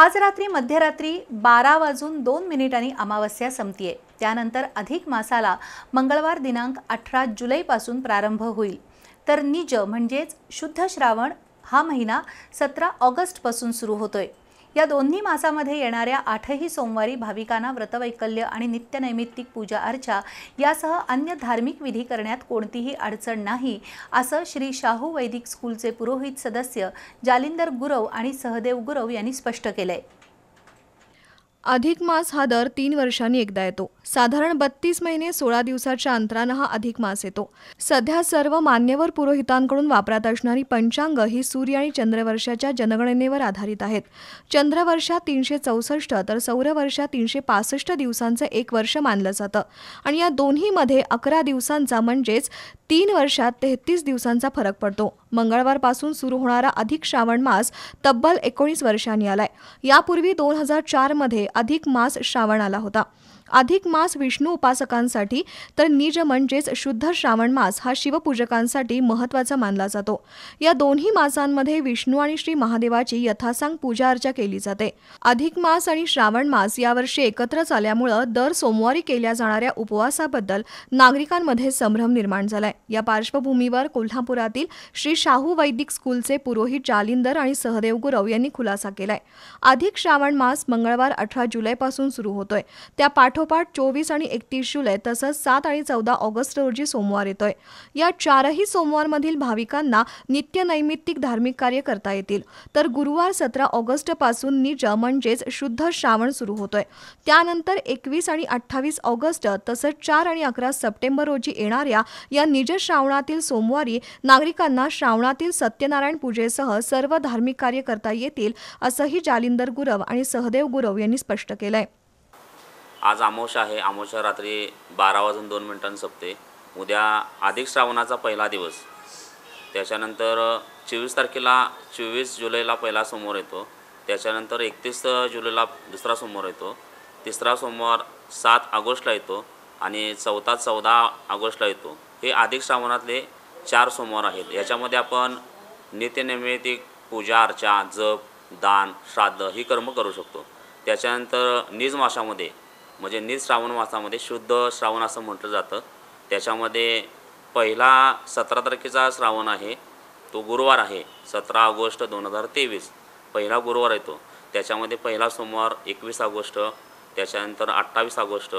आज रात्री मध्यरात्री बारा वाजून दोन मिनिटांनी अमावस्या संपतीये त्यानंतर अधिक मासाला मंगळवार दिनांक अठरा जुलैपासून प्रारंभ होईल तर निज म्हणजेच शुद्ध श्रावण हा महिना सतरा ऑगस्टपासून सुरू होतोय या दोन्ही मासामध्ये येणाऱ्या आठही सोमवारी भाविकांना व्रतवैकल्य आणि नित्यनैमित्तिक पूजा अर्चा यासह अन्य धार्मिक विधी करण्यात कोणतीही अडचण नाही असं श्री शाहू वैदिक स्कूलचे पुरोहित सदस्य जालिंदर गुरव आणि सहदेव गुरव यांनी स्पष्ट केलं आहे अधिक मास हा दर तीन वर्षांनी एकदा येतो साधारण बत्तीस महिने सोळा दिवसाच्या अंतरानं हा अधिक मास येतो सध्या सर्व मान्यवर पुरोहितांकडून वापरात असणारी पंचांग ही सूर्य आणि चंद्रवर्षाच्या जनगणनेवर आधारित आहेत चंद्रवर्षात तीनशे चौसष्ट तर सौरवर्षा तीनशे पासष्ट दिवसांचं एक वर्ष मानलं जातं आणि या दोन्हीमध्ये अकरा दिवसांचा म्हणजेच तीन वर्षात तेहतीस दिवसांचा फरक पडतो मंगळवारपासून सुरू होणारा अधिक श्रावण मास तब्बल एकोणीस वर्षांनी आलाय यापूर्वी दोन हजार चारमध्ये अधिक मास श्रावण आला होता अधिक मास विष्णू उपासकांसाठी तर निज म्हणजेच शुद्ध श्रावण मास हा शिवपूजकांसाठी महत्त्वाचा मानला जातो या दोन्ही मासांमध्ये विष्णू आणि श्री महादेवाची यथासांग पूजा अर्चा केली जाते अधिक मास आणि श्रावण मास यावर्षी एकत्र आल्यामुळं दर सोमवारी केल्या जाणाऱ्या उपवासाबद्दल नागरिकांमध्ये संभ्रम निर्माण झालाय या पार्श्वभूमीवर कोल्हापुरातील श्री शाहू वैदिक स्कूलचे पुरोहित जालिंदर आणि सहदेव गुरव यांनी खुलासा केलाय अधिक श्रावण मास मंगळवार अठरा जुलैपासून सुरू होतोय त्या पाठ पाठोपाठ चोवीस आणि एकतीस जुलै तसंच सात आणि चौदा ऑगस्ट रोजी सोमवार येतोय या चारही सोमवारमधील भाविकांना नित्यनैमित्तिक धार्मिक कार्य करता येतील तर गुरुवार सतरा पासून निज म्हणजेच शुद्ध श्रावण सुरू होतोय त्यानंतर एकवीस आणि अठ्ठावीस ऑगस्ट तसंच चार आणि अकरा सप्टेंबर रोजी येणाऱ्या या निज श्रावणातील सोमवारी नागरिकांना श्रावणातील सत्यनारायण पूजेसह सर्व धार्मिक कार्य करता येतील असंही जालिंदर गुरव आणि सहदेव गुरव यांनी स्पष्ट केलंय आज आमोश आहे आमोशा रात्री बारा वाजून दोन मिनिटांनी संपते उद्या अधिक श्रावणाचा पहिला दिवस त्याच्यानंतर चोवीस तारखेला चोवीस जुलैला पहिला सोमवार येतो त्याच्यानंतर एकतीस जुलैला दुसरा सोमवार येतो तिसरा सोमवार सात ऑगस्टला येतो आणि चौथा चौदा ऑगस्टला येतो हे अधिक श्रावणातले चार सोमवार आहेत याच्यामध्ये आपण नित्यनैमित्तिक पूजा अर्चा जप दान श्राद्ध ही कर्म करू शकतो त्याच्यानंतर निजमाशामध्ये म्हणजे निज श्रावण मासामध्ये शुद्ध श्रावण असं म्हटलं जातं त्याच्यामध्ये पहिला सतरा तारखेचा श्रावण आहे तो गुरुवार आहे सतरा ऑगस्ट दोन हजार तेवीस पहिला गुरुवार येतो त्याच्यामध्ये पहिला सोमवार एकवीस ऑगस्ट त्याच्यानंतर अठ्ठावीस ऑगस्ट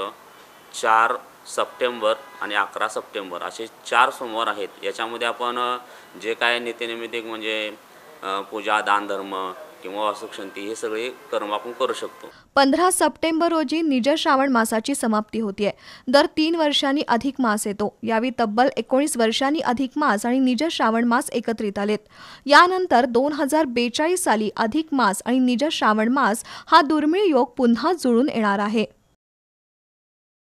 चार सप्टेंबर आणि अकरा सप्टेंबर असे चार सोमवार आहेत याच्यामध्ये आपण जे काय नित्यनैमित्तिक म्हणजे पूजा दानधर्म किंवा हे सगळे कर्म आपण करू शकतो पंधरा सप्टेंबर रोजी निज श्रावण मासाची समाप्ती होतीये दर तीन वर्षांनी अधिक मास येतो यावेळी तब्बल एकोणीस वर्षांनी अधिक मास आणि निज श्रावण मास एकत्रित आलेत यानंतर दोन हजार बेचाळीस साली अधिक मास आणि निज श्रावण मास हा दुर्मिळ योग पुन्हा जुळून येणार आहे